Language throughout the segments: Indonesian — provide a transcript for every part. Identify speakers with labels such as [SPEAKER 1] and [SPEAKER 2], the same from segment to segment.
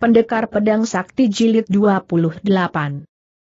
[SPEAKER 1] Pendekar Pedang Sakti Jilid 28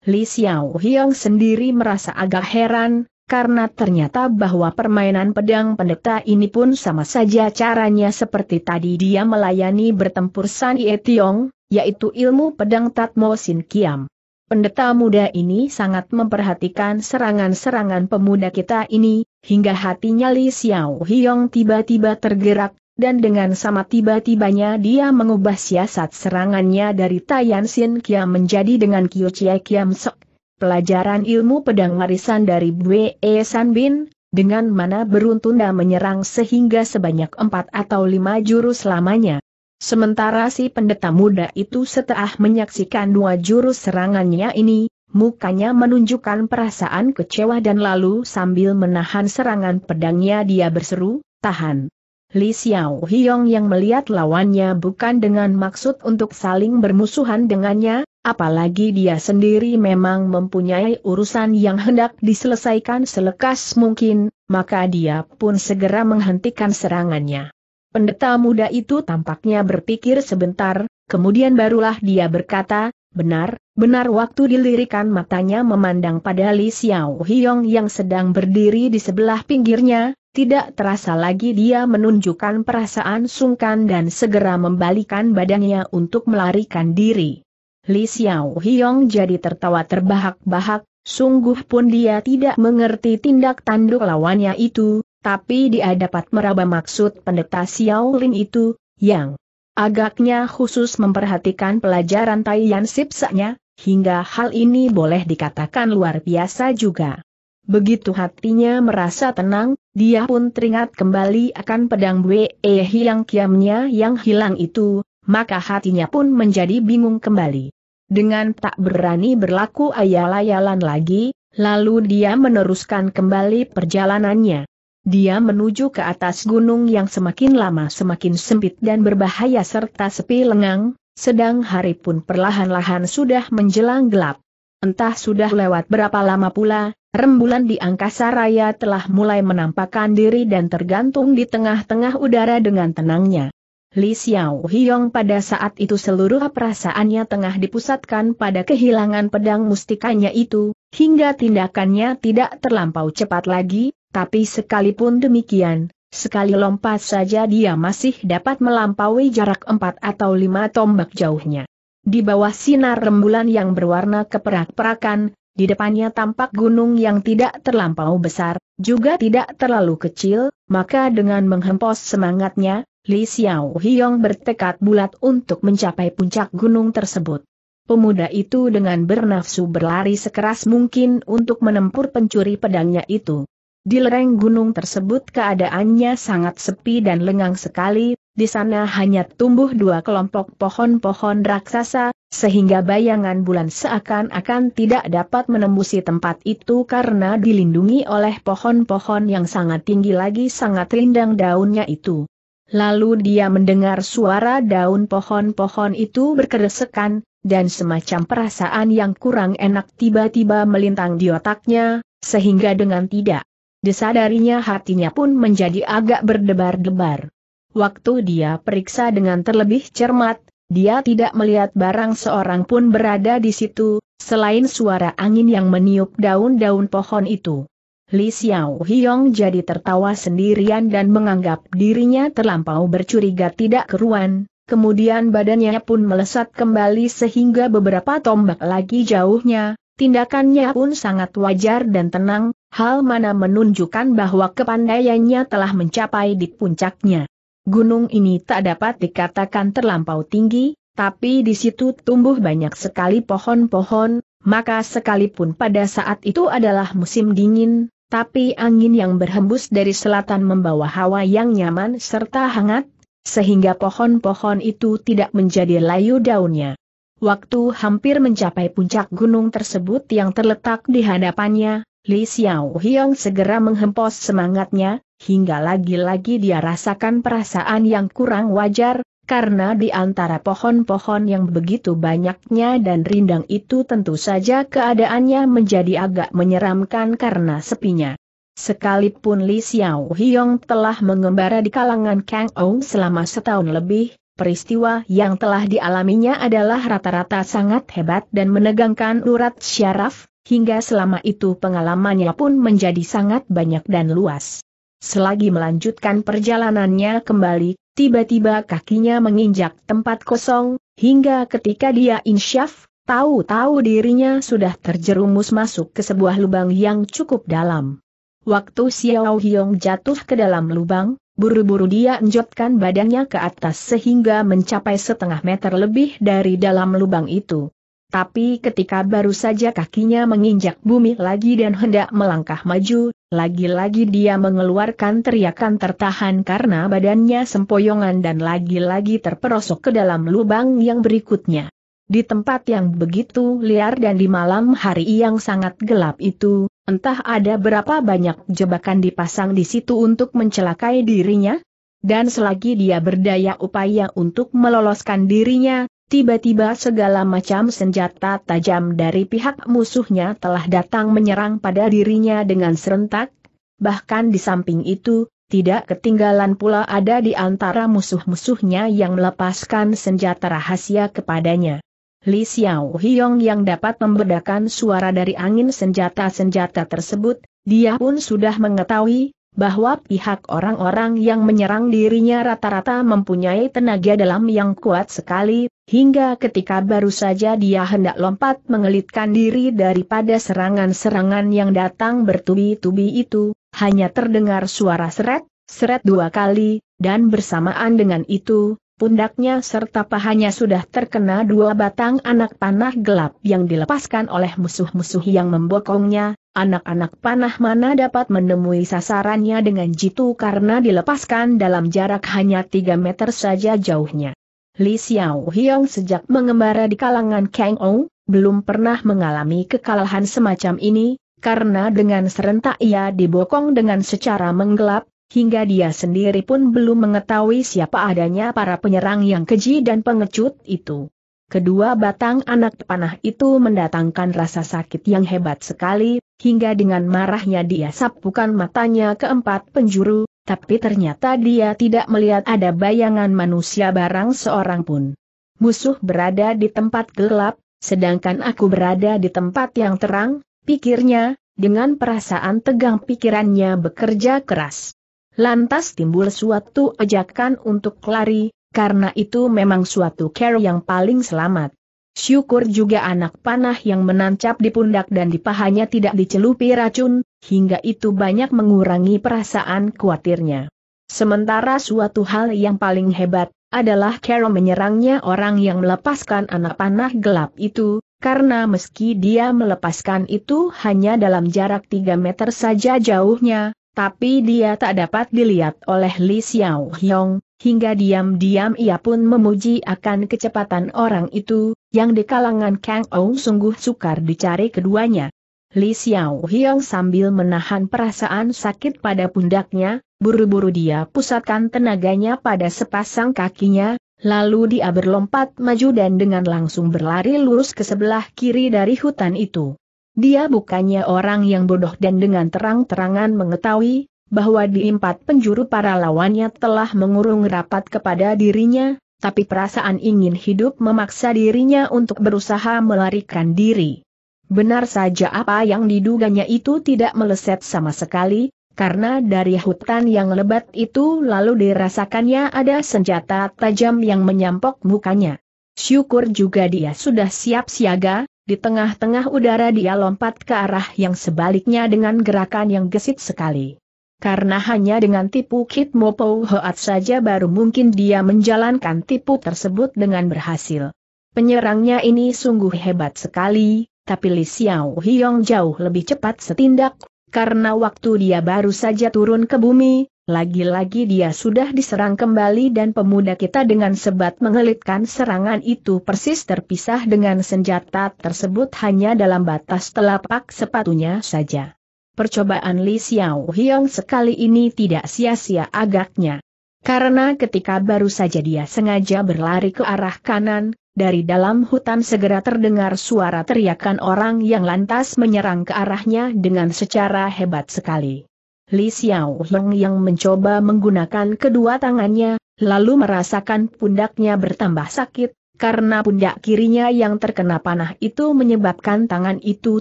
[SPEAKER 1] Li Xiao Hyang sendiri merasa agak heran, karena ternyata bahwa permainan pedang pendeta ini pun sama saja caranya seperti tadi dia melayani bertempur San Ye Tiong, yaitu ilmu pedang Tatmo Sin Kiam. Pendeta muda ini sangat memperhatikan serangan-serangan pemuda kita ini, hingga hatinya Li Xiao tiba-tiba tergerak, dan dengan sama tiba-tibanya dia mengubah siasat serangannya dari Tayan Sin Kiam menjadi dengan Kyo Chie Kiam Sok, pelajaran ilmu pedang warisan dari Bwe e San Bin, dengan mana beruntunda menyerang sehingga sebanyak empat atau lima jurus lamanya. Sementara si pendeta muda itu setelah menyaksikan dua jurus serangannya ini, mukanya menunjukkan perasaan kecewa dan lalu sambil menahan serangan pedangnya dia berseru, tahan. Li Xiao Hiong yang melihat lawannya bukan dengan maksud untuk saling bermusuhan dengannya, apalagi dia sendiri memang mempunyai urusan yang hendak diselesaikan selekas mungkin, maka dia pun segera menghentikan serangannya. Pendeta muda itu tampaknya berpikir sebentar, kemudian barulah dia berkata, Benar, benar waktu dilirikan matanya memandang pada Li Xiao Hiong yang sedang berdiri di sebelah pinggirnya, tidak terasa lagi dia menunjukkan perasaan sungkan dan segera membalikan badannya untuk melarikan diri. Li Xiao Hiong jadi tertawa terbahak-bahak, sungguh pun dia tidak mengerti tindak tanduk lawannya itu, tapi dia dapat meraba maksud pendeta Xiao Lin itu, yang agaknya khusus memperhatikan pelajaran Taiyan Sipsanya, hingga hal ini boleh dikatakan luar biasa juga. Begitu hatinya merasa tenang, dia pun teringat kembali akan pedang Wei yang kiamnya yang hilang itu, maka hatinya pun menjadi bingung kembali. Dengan tak berani berlaku ayal-ayalan lagi, lalu dia meneruskan kembali perjalanannya. Dia menuju ke atas gunung yang semakin lama semakin sempit dan berbahaya serta sepi lengang, sedang hari pun perlahan-lahan sudah menjelang gelap. Entah sudah lewat berapa lama pula, rembulan di angkasa raya telah mulai menampakkan diri dan tergantung di tengah-tengah udara dengan tenangnya. Li Xiao Hiong pada saat itu seluruh perasaannya tengah dipusatkan pada kehilangan pedang mustikanya itu, hingga tindakannya tidak terlampau cepat lagi, tapi sekalipun demikian, sekali lompat saja dia masih dapat melampaui jarak empat atau lima tombak jauhnya. Di bawah sinar rembulan yang berwarna keperak-perakan, di depannya tampak gunung yang tidak terlampau besar, juga tidak terlalu kecil, maka dengan menghempos semangatnya, Li Xiao Hiong bertekad bulat untuk mencapai puncak gunung tersebut. Pemuda itu dengan bernafsu berlari sekeras mungkin untuk menempur pencuri pedangnya itu. Di lereng gunung tersebut keadaannya sangat sepi dan lengang sekali, di sana hanya tumbuh dua kelompok pohon-pohon raksasa, sehingga bayangan bulan seakan-akan tidak dapat menembusi tempat itu karena dilindungi oleh pohon-pohon yang sangat tinggi lagi sangat rindang daunnya itu. Lalu dia mendengar suara daun pohon-pohon itu berkeresekan, dan semacam perasaan yang kurang enak tiba-tiba melintang di otaknya, sehingga dengan tidak disadarinya hatinya pun menjadi agak berdebar-debar. Waktu dia periksa dengan terlebih cermat, dia tidak melihat barang seorang pun berada di situ, selain suara angin yang meniup daun-daun pohon itu. Li Xiao Hiong jadi tertawa sendirian dan menganggap dirinya terlampau bercuriga tidak keruan, kemudian badannya pun melesat kembali sehingga beberapa tombak lagi jauhnya, tindakannya pun sangat wajar dan tenang, hal mana menunjukkan bahwa kepandaiannya telah mencapai di puncaknya. Gunung ini tak dapat dikatakan terlampau tinggi, tapi di situ tumbuh banyak sekali pohon-pohon, maka sekalipun pada saat itu adalah musim dingin, tapi angin yang berhembus dari selatan membawa hawa yang nyaman serta hangat, sehingga pohon-pohon itu tidak menjadi layu daunnya. Waktu hampir mencapai puncak gunung tersebut yang terletak di hadapannya, Li Xiao segera menghempos semangatnya, Hingga lagi-lagi dia rasakan perasaan yang kurang wajar, karena di antara pohon-pohon yang begitu banyaknya dan rindang itu tentu saja keadaannya menjadi agak menyeramkan karena sepinya. Sekalipun Li Xiao Hiong telah mengembara di kalangan Kang Ong selama setahun lebih, peristiwa yang telah dialaminya adalah rata-rata sangat hebat dan menegangkan urat syaraf, hingga selama itu pengalamannya pun menjadi sangat banyak dan luas. Selagi melanjutkan perjalanannya kembali, tiba-tiba kakinya menginjak tempat kosong, hingga ketika dia insyaf, tahu-tahu dirinya sudah terjerumus masuk ke sebuah lubang yang cukup dalam. Waktu Xiao Hyong jatuh ke dalam lubang, buru-buru dia enjotkan badannya ke atas sehingga mencapai setengah meter lebih dari dalam lubang itu. Tapi ketika baru saja kakinya menginjak bumi lagi dan hendak melangkah maju, lagi-lagi dia mengeluarkan teriakan tertahan karena badannya sempoyongan dan lagi-lagi terperosok ke dalam lubang yang berikutnya. Di tempat yang begitu liar dan di malam hari yang sangat gelap itu, entah ada berapa banyak jebakan dipasang di situ untuk mencelakai dirinya, dan selagi dia berdaya upaya untuk meloloskan dirinya, Tiba-tiba segala macam senjata tajam dari pihak musuhnya telah datang menyerang pada dirinya dengan serentak, bahkan di samping itu, tidak ketinggalan pula ada di antara musuh-musuhnya yang melepaskan senjata rahasia kepadanya. Li Xiao Hiong yang dapat membedakan suara dari angin senjata-senjata tersebut, dia pun sudah mengetahui, bahwa pihak orang-orang yang menyerang dirinya rata-rata mempunyai tenaga dalam yang kuat sekali, hingga ketika baru saja dia hendak lompat mengelitkan diri daripada serangan-serangan yang datang bertubi-tubi itu, hanya terdengar suara seret, seret dua kali, dan bersamaan dengan itu, pundaknya serta pahanya sudah terkena dua batang anak panah gelap yang dilepaskan oleh musuh-musuh yang membokongnya, Anak-anak panah mana dapat menemui sasarannya dengan jitu karena dilepaskan dalam jarak hanya 3 meter saja jauhnya. Li Xiao Hiong sejak mengembara di kalangan Kang Ong, belum pernah mengalami kekalahan semacam ini, karena dengan serentak ia dibokong dengan secara menggelap, hingga dia sendiri pun belum mengetahui siapa adanya para penyerang yang keji dan pengecut itu. Kedua batang anak panah itu mendatangkan rasa sakit yang hebat sekali, hingga dengan marahnya dia sapukan matanya ke empat penjuru, tapi ternyata dia tidak melihat ada bayangan manusia barang seorang pun. Musuh berada di tempat gelap, sedangkan aku berada di tempat yang terang, pikirnya, dengan perasaan tegang pikirannya bekerja keras. Lantas timbul suatu ajakan untuk lari, karena itu memang suatu care yang paling selamat. Syukur juga anak panah yang menancap di pundak dan di pahanya tidak dicelupi racun, hingga itu banyak mengurangi perasaan khawatirnya. Sementara suatu hal yang paling hebat, adalah Carol menyerangnya orang yang melepaskan anak panah gelap itu, karena meski dia melepaskan itu hanya dalam jarak 3 meter saja jauhnya, tapi dia tak dapat dilihat oleh Li Xiao Hyong, hingga diam-diam ia pun memuji akan kecepatan orang itu, yang di kalangan Kang Ou sungguh sukar dicari keduanya. Li Xiao Hiong sambil menahan perasaan sakit pada pundaknya, buru-buru dia pusatkan tenaganya pada sepasang kakinya, lalu dia berlompat maju dan dengan langsung berlari lurus ke sebelah kiri dari hutan itu. Dia bukannya orang yang bodoh dan dengan terang-terangan mengetahui bahwa di empat penjuru para lawannya telah mengurung rapat kepada dirinya, tapi perasaan ingin hidup memaksa dirinya untuk berusaha melarikan diri. Benar saja apa yang diduganya itu tidak meleset sama sekali, karena dari hutan yang lebat itu lalu dirasakannya ada senjata tajam yang menyampok mukanya. Syukur juga dia sudah siap siaga, di tengah-tengah udara dia lompat ke arah yang sebaliknya dengan gerakan yang gesit sekali. Karena hanya dengan tipu Kit Mopo Hoat saja baru mungkin dia menjalankan tipu tersebut dengan berhasil. Penyerangnya ini sungguh hebat sekali, tapi Li Xiao Hiong jauh lebih cepat setindak, karena waktu dia baru saja turun ke bumi, lagi-lagi dia sudah diserang kembali dan pemuda kita dengan sebat mengelitkan serangan itu persis terpisah dengan senjata tersebut hanya dalam batas telapak sepatunya saja percobaan Li Xiao Hiong sekali ini tidak sia-sia agaknya. Karena ketika baru saja dia sengaja berlari ke arah kanan, dari dalam hutan segera terdengar suara teriakan orang yang lantas menyerang ke arahnya dengan secara hebat sekali. Li Xiao Hong yang mencoba menggunakan kedua tangannya, lalu merasakan pundaknya bertambah sakit, karena pundak kirinya yang terkena panah itu menyebabkan tangan itu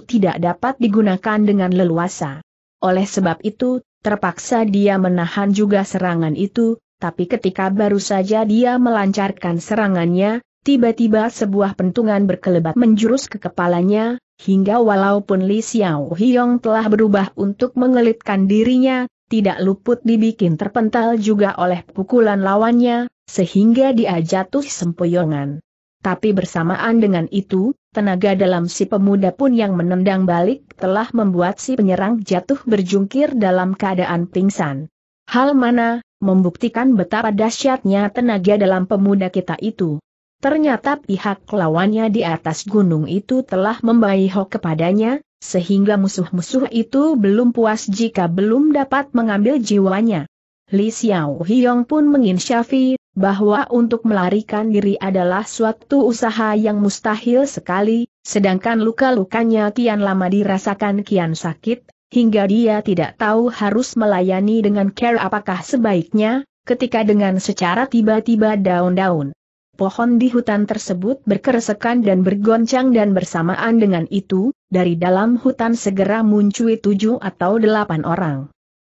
[SPEAKER 1] tidak dapat digunakan dengan leluasa. Oleh sebab itu, terpaksa dia menahan juga serangan itu, tapi ketika baru saja dia melancarkan serangannya, tiba-tiba sebuah pentungan berkelebat menjurus ke kepalanya, hingga walaupun Li Xiao Hiong telah berubah untuk mengelitkan dirinya, tidak luput dibikin terpental juga oleh pukulan lawannya, sehingga dia jatuh sempoyongan. Tapi bersamaan dengan itu, tenaga dalam si pemuda pun yang menendang balik telah membuat si penyerang jatuh berjungkir dalam keadaan pingsan. Hal mana, membuktikan betapa dahsyatnya tenaga dalam pemuda kita itu. Ternyata pihak lawannya di atas gunung itu telah membaihok kepadanya, sehingga musuh-musuh itu belum puas jika belum dapat mengambil jiwanya. Li Xiao Hiong pun menginsyafi bahwa untuk melarikan diri adalah suatu usaha yang mustahil sekali, sedangkan luka-lukanya kian lama dirasakan kian sakit, hingga dia tidak tahu harus melayani dengan care apakah sebaiknya, ketika dengan secara tiba-tiba daun-daun pohon di hutan tersebut berkeresekan dan bergoncang dan bersamaan dengan itu, dari dalam hutan segera muncul tujuh atau delapan orang.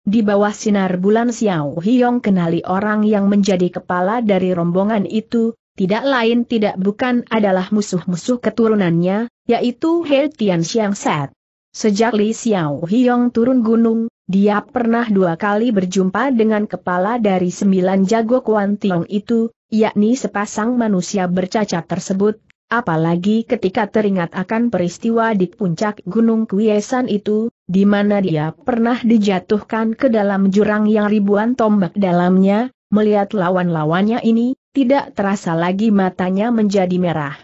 [SPEAKER 1] Di bawah sinar bulan Xiao Yong kenali orang yang menjadi kepala dari rombongan itu, tidak lain tidak bukan adalah musuh-musuh keturunannya, yaitu He Tian Xiang Set. Sejak Li Xiao Yong turun gunung, dia pernah dua kali berjumpa dengan kepala dari sembilan jago Kuan Tiong itu, yakni sepasang manusia bercacat tersebut, Apalagi ketika teringat akan peristiwa di puncak Gunung Kuiesan itu, di mana dia pernah dijatuhkan ke dalam jurang yang ribuan tombak dalamnya, melihat lawan-lawannya ini, tidak terasa lagi matanya menjadi merah.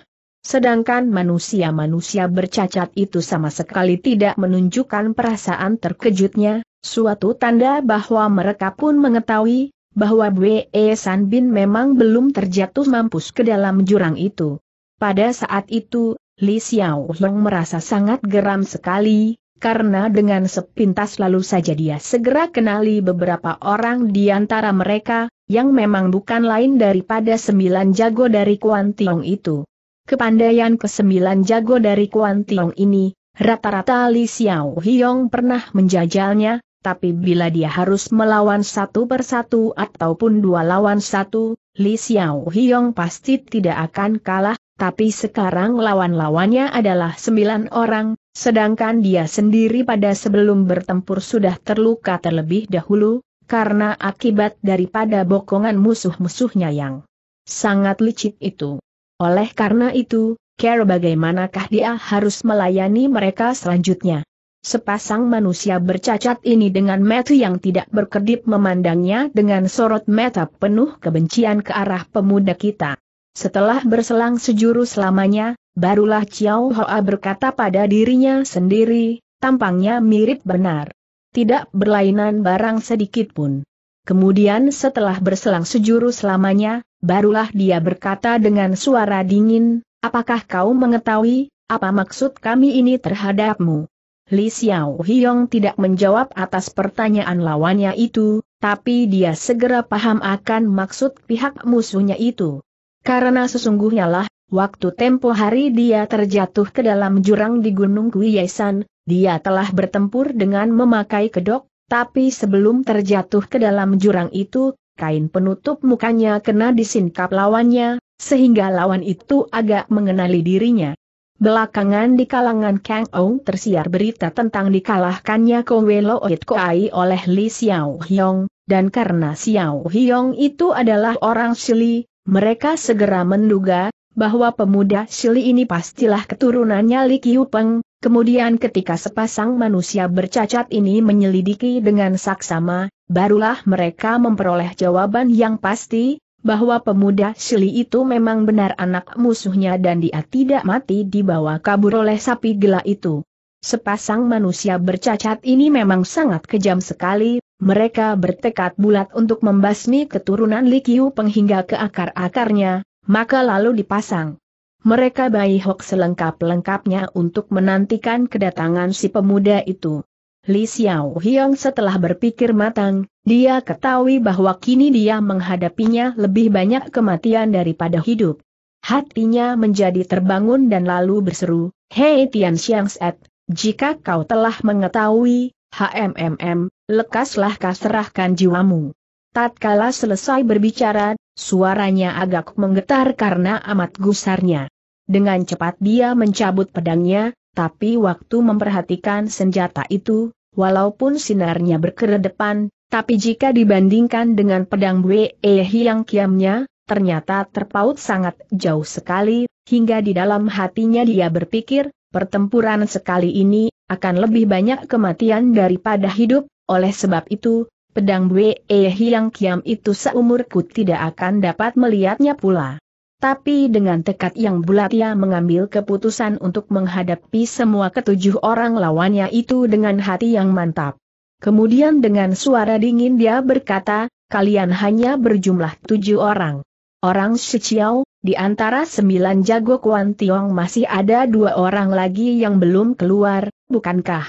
[SPEAKER 1] Sedangkan manusia-manusia bercacat itu sama sekali tidak menunjukkan perasaan terkejutnya, suatu tanda bahwa mereka pun mengetahui bahwa Bwe San Bin memang belum terjatuh mampus ke dalam jurang itu. Pada saat itu, Li Xiao Long merasa sangat geram sekali, karena dengan sepintas lalu saja dia segera kenali beberapa orang di antara mereka, yang memang bukan lain daripada sembilan jago dari Kuan Tiong itu. Kepandaian kesembilan jago dari Kuan Tiong ini, rata-rata Li Xiao Hiong pernah menjajalnya, tapi bila dia harus melawan satu persatu ataupun dua lawan satu, Li Xiao Hiong pasti tidak akan kalah, tapi sekarang lawan-lawannya adalah sembilan orang, sedangkan dia sendiri pada sebelum bertempur sudah terluka terlebih dahulu, karena akibat daripada bokongan musuh-musuhnya yang sangat licik itu. Oleh karena itu, care bagaimanakah dia harus melayani mereka selanjutnya. Sepasang manusia bercacat ini dengan metu yang tidak berkedip memandangnya dengan sorot mata penuh kebencian ke arah pemuda kita. Setelah berselang sejurus lamanya, barulah Chiao Hoa berkata pada dirinya sendiri, tampangnya mirip benar. Tidak berlainan barang sedikit pun. Kemudian setelah berselang sejurus lamanya, barulah dia berkata dengan suara dingin, apakah kau mengetahui, apa maksud kami ini terhadapmu? Li Xiao Hiong tidak menjawab atas pertanyaan lawannya itu, tapi dia segera paham akan maksud pihak musuhnya itu. Karena sesungguhnya lah, waktu tempo hari dia terjatuh ke dalam jurang di Gunung Kuyasan, dia telah bertempur dengan memakai kedok, tapi sebelum terjatuh ke dalam jurang itu, kain penutup mukanya kena disingkap lawannya, sehingga lawan itu agak mengenali dirinya. Belakangan di kalangan Kang Ou tersiar berita tentang dikalahkannya Kowe Oit Koai oleh Li Xiao Hyong, dan karena Xiao Hyong itu adalah orang Shili, mereka segera menduga, bahwa pemuda Shili ini pastilah keturunannya Li Qiupeng. kemudian ketika sepasang manusia bercacat ini menyelidiki dengan saksama, barulah mereka memperoleh jawaban yang pasti, bahwa pemuda Shili itu memang benar anak musuhnya dan dia tidak mati dibawa kabur oleh sapi gila itu. Sepasang manusia bercacat ini memang sangat kejam sekali, mereka bertekad bulat untuk membasmi keturunan Likiu penghingga ke akar-akarnya, maka lalu dipasang. Mereka bayi Hok selengkap-lengkapnya untuk menantikan kedatangan si pemuda itu. Li Xiao Hiong setelah berpikir matang, dia ketahui bahwa kini dia menghadapinya lebih banyak kematian daripada hidup. Hatinya menjadi terbangun dan lalu berseru, Hei Tian Xiang Set, jika kau telah mengetahui, HMMM, lekaslah kaserahkan jiwamu. Tatkala selesai berbicara, suaranya agak menggetar karena amat gusarnya. Dengan cepat dia mencabut pedangnya, tapi waktu memperhatikan senjata itu, walaupun sinarnya berkeredepan, tapi jika dibandingkan dengan pedang Wei yang kiamnya, ternyata terpaut sangat jauh sekali, hingga di dalam hatinya dia berpikir, pertempuran sekali ini akan lebih banyak kematian daripada hidup, oleh sebab itu, pedang Bwe Hiang Kiam itu seumurku tidak akan dapat melihatnya pula. Tapi dengan tekad yang bulat ia mengambil keputusan untuk menghadapi semua ketujuh orang lawannya itu dengan hati yang mantap. Kemudian dengan suara dingin dia berkata, kalian hanya berjumlah tujuh orang. Orang Shichiao, di antara sembilan jago Kuan Tiong masih ada dua orang lagi yang belum keluar, bukankah?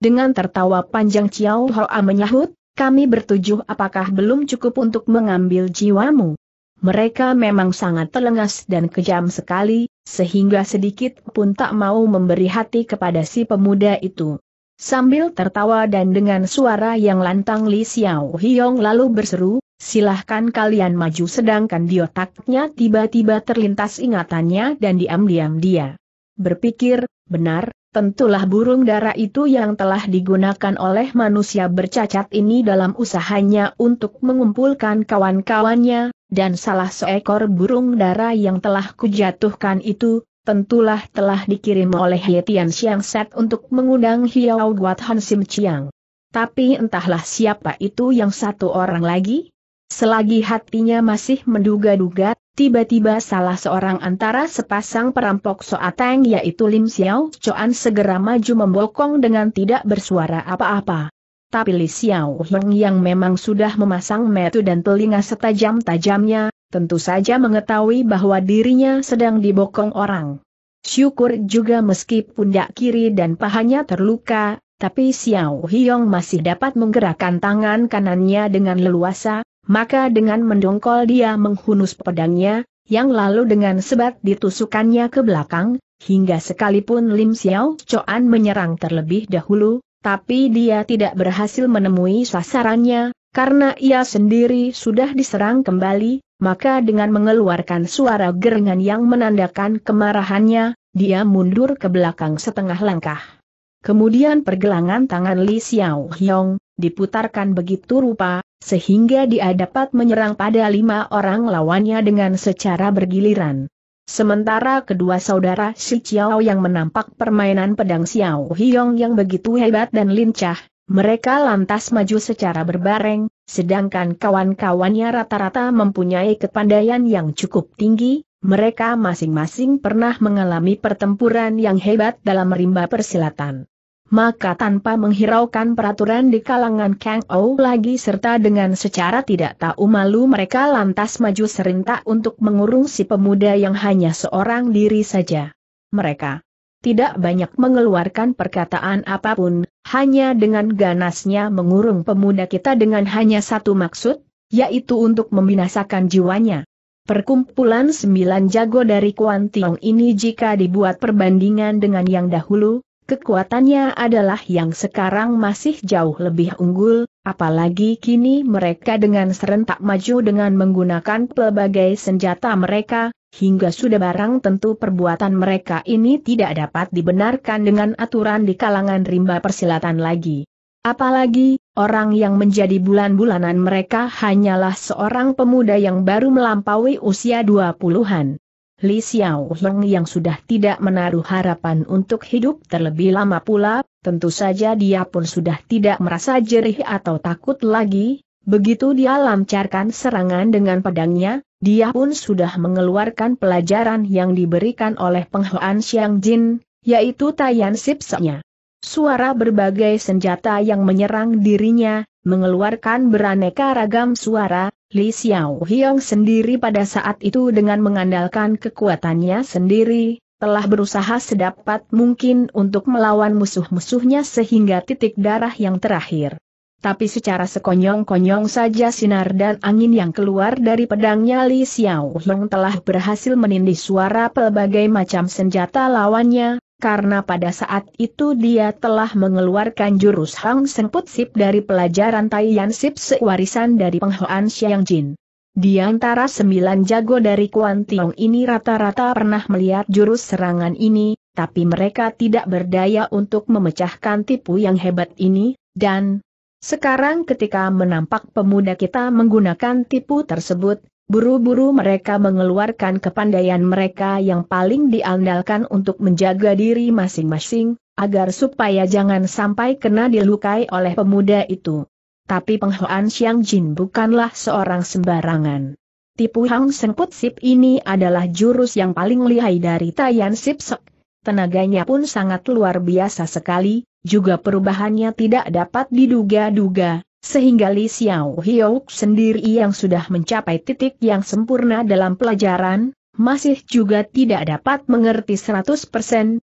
[SPEAKER 1] Dengan tertawa panjang Chiao Hoa menyahut, kami bertujuh apakah belum cukup untuk mengambil jiwamu? Mereka memang sangat telengas dan kejam sekali, sehingga sedikit pun tak mau memberi hati kepada si pemuda itu. Sambil tertawa dan dengan suara yang lantang Li Xiao Hiong lalu berseru, silahkan kalian maju sedangkan di otaknya tiba-tiba terlintas ingatannya dan diam-diam dia. Berpikir, benar, tentulah burung dara itu yang telah digunakan oleh manusia bercacat ini dalam usahanya untuk mengumpulkan kawan-kawannya, dan salah seekor burung dara yang telah kujatuhkan itu, tentulah telah dikirim oleh Hetian Siang Set untuk mengundang Hiao Guat Han Sim Chiang. Tapi entahlah siapa itu yang satu orang lagi? Selagi hatinya masih menduga-duga, Tiba-tiba salah seorang antara sepasang perampok Soateng yaitu Lim Xiao Choan segera maju membokong dengan tidak bersuara apa-apa. Tapi Li Xiao Heng yang memang sudah memasang metu dan telinga setajam-tajamnya, tentu saja mengetahui bahwa dirinya sedang dibokong orang. Syukur juga meskipun pundak kiri dan pahanya terluka, tapi Xiao Hiong masih dapat menggerakkan tangan kanannya dengan leluasa, maka dengan mendongkol dia menghunus pedangnya, yang lalu dengan sebat ditusukannya ke belakang, hingga sekalipun Lim Xiao Choan menyerang terlebih dahulu, tapi dia tidak berhasil menemui sasarannya, karena ia sendiri sudah diserang kembali, maka dengan mengeluarkan suara gerengan yang menandakan kemarahannya, dia mundur ke belakang setengah langkah. Kemudian pergelangan tangan Li Xiao Hyong, diputarkan begitu rupa, sehingga dia dapat menyerang pada lima orang lawannya dengan secara bergiliran. Sementara kedua saudara Si Chiao yang menampak permainan pedang Xiao Hyong yang begitu hebat dan lincah, mereka lantas maju secara berbareng, sedangkan kawan-kawannya rata-rata mempunyai kepandaian yang cukup tinggi, mereka masing-masing pernah mengalami pertempuran yang hebat dalam rimba persilatan maka tanpa menghiraukan peraturan di kalangan Kang Ou lagi serta dengan secara tidak tahu malu mereka lantas maju serentak untuk mengurung si pemuda yang hanya seorang diri saja. Mereka tidak banyak mengeluarkan perkataan apapun, hanya dengan ganasnya mengurung pemuda kita dengan hanya satu maksud, yaitu untuk membinasakan jiwanya. Perkumpulan sembilan jago dari Kuan Tiong ini jika dibuat perbandingan dengan yang dahulu, Kekuatannya adalah yang sekarang masih jauh lebih unggul, apalagi kini mereka dengan serentak maju dengan menggunakan pelbagai senjata mereka, hingga sudah barang tentu perbuatan mereka ini tidak dapat dibenarkan dengan aturan di kalangan rimba persilatan lagi. Apalagi, orang yang menjadi bulan-bulanan mereka hanyalah seorang pemuda yang baru melampaui usia 20-an. Li Xiao Heng yang sudah tidak menaruh harapan untuk hidup terlebih lama pula, tentu saja dia pun sudah tidak merasa jerih atau takut lagi, begitu dia lancarkan serangan dengan pedangnya, dia pun sudah mengeluarkan pelajaran yang diberikan oleh penghoan Xiang Jin, yaitu Tayan Sipsanya. Suara berbagai senjata yang menyerang dirinya, mengeluarkan beraneka ragam suara, Li Xiao Hiong sendiri pada saat itu dengan mengandalkan kekuatannya sendiri, telah berusaha sedapat mungkin untuk melawan musuh-musuhnya sehingga titik darah yang terakhir. Tapi secara sekonyong-konyong saja sinar dan angin yang keluar dari pedangnya Li Xiao telah berhasil menindih suara pelbagai macam senjata lawannya, karena pada saat itu dia telah mengeluarkan jurus Hang Sengput Sip dari pelajaran Tai Sip sewarisan dari Penghoan Xiang Jin. Di antara sembilan jago dari Kuan Tiong ini rata-rata pernah melihat jurus serangan ini, tapi mereka tidak berdaya untuk memecahkan tipu yang hebat ini, dan sekarang ketika menampak pemuda kita menggunakan tipu tersebut, Buru-buru mereka mengeluarkan kepandaian mereka yang paling diandalkan untuk menjaga diri masing-masing, agar supaya jangan sampai kena dilukai oleh pemuda itu. Tapi Penghoan Xiang Jin bukanlah seorang sembarangan. Tipu Hang Sengput Sip ini adalah jurus yang paling lihai dari Tayan Sip Sok. Tenaganya pun sangat luar biasa sekali, juga perubahannya tidak dapat diduga-duga, sehingga Li Xiao sendiri yang sudah mencapai titik yang sempurna dalam pelajaran, masih juga tidak dapat mengerti 100%,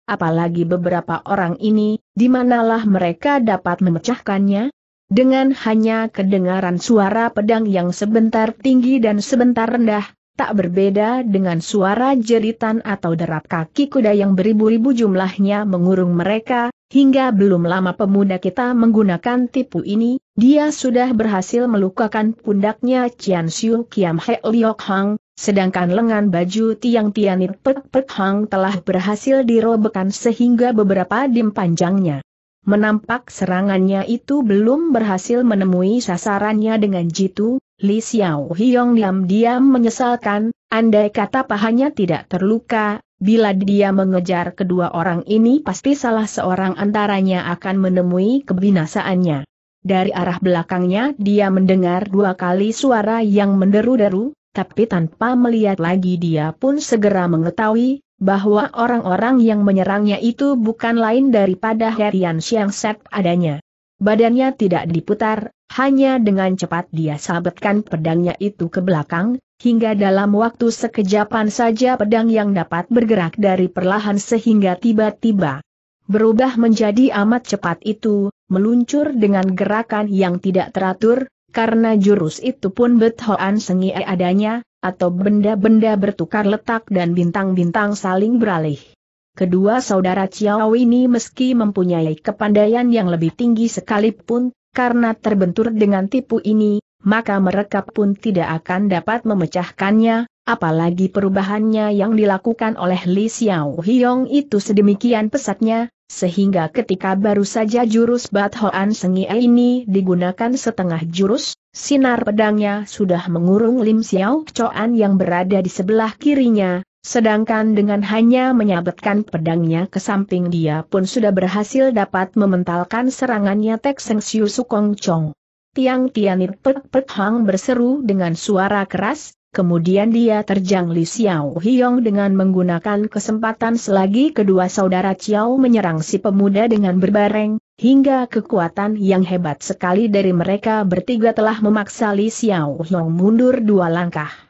[SPEAKER 1] apalagi beberapa orang ini, di manalah mereka dapat memecahkannya? Dengan hanya kedengaran suara pedang yang sebentar tinggi dan sebentar rendah, tak berbeda dengan suara jeritan atau derap kaki kuda yang beribu-ribu jumlahnya mengurung mereka, hingga belum lama pemuda kita menggunakan tipu ini, dia sudah berhasil melukakan pundaknya Cian Siu Kiam He Liok Hang, sedangkan lengan baju Tiang Tianit Pek Pek Hang telah berhasil dirobekan sehingga beberapa dim panjangnya. Menampak serangannya itu belum berhasil menemui sasarannya dengan jitu, Li Xiao Hiong diam-diam menyesalkan, andai kata pahanya tidak terluka, bila dia mengejar kedua orang ini pasti salah seorang antaranya akan menemui kebinasaannya. Dari arah belakangnya dia mendengar dua kali suara yang menderu-deru, tapi tanpa melihat lagi dia pun segera mengetahui, bahwa orang-orang yang menyerangnya itu bukan lain daripada Herian Siang Set adanya. Badannya tidak diputar, hanya dengan cepat dia sabetkan pedangnya itu ke belakang, hingga dalam waktu sekejapan saja pedang yang dapat bergerak dari perlahan sehingga tiba-tiba berubah menjadi amat cepat itu, meluncur dengan gerakan yang tidak teratur, karena jurus itu pun bethoan sengi adanya, atau benda-benda bertukar letak dan bintang-bintang saling beralih. Kedua saudara Ciao ini meski mempunyai kepandaian yang lebih tinggi sekalipun, karena terbentur dengan tipu ini, maka mereka pun tidak akan dapat memecahkannya, apalagi perubahannya yang dilakukan oleh Li Xiao Hiong itu sedemikian pesatnya, sehingga ketika baru saja jurus Bat Hoan Sengi ini digunakan setengah jurus, sinar pedangnya sudah mengurung Lim Xiao Choan yang berada di sebelah kirinya, Sedangkan dengan hanya menyabetkan pedangnya ke samping dia pun sudah berhasil dapat mementalkan serangannya Tek Seng Siu Sukong Chong. Tiang Tianit Pek Pek Hang berseru dengan suara keras, kemudian dia terjang Li Xiao Hiong dengan menggunakan kesempatan selagi kedua saudara Xiao menyerang si pemuda dengan berbareng, hingga kekuatan yang hebat sekali dari mereka bertiga telah memaksa Li Xiao Hiong mundur dua langkah.